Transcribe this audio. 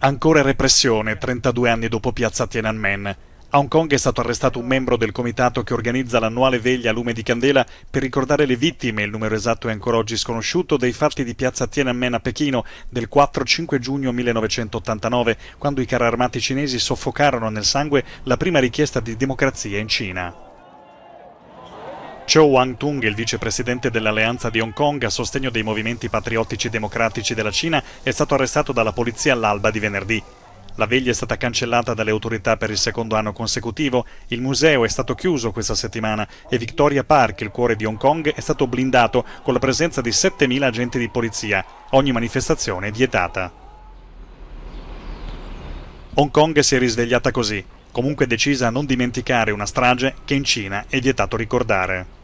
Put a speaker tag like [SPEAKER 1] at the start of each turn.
[SPEAKER 1] Ancora repressione, 32 anni dopo piazza Tiananmen. A Hong Kong è stato arrestato un membro del comitato che organizza l'annuale veglia a lume di candela per ricordare le vittime, il numero esatto è ancora oggi sconosciuto, dei fatti di piazza Tiananmen a Pechino del 4-5 giugno 1989, quando i carri armati cinesi soffocarono nel sangue la prima richiesta di democrazia in Cina. Cho Wang-tung, il vicepresidente dell'Alleanza di Hong Kong a sostegno dei movimenti patriottici democratici della Cina, è stato arrestato dalla polizia all'alba di venerdì. La veglia è stata cancellata dalle autorità per il secondo anno consecutivo, il museo è stato chiuso questa settimana e Victoria Park, il cuore di Hong Kong, è stato blindato con la presenza di 7.000 agenti di polizia. Ogni manifestazione è vietata. Hong Kong si è risvegliata così, comunque decisa a non dimenticare una strage che in Cina è vietato ricordare.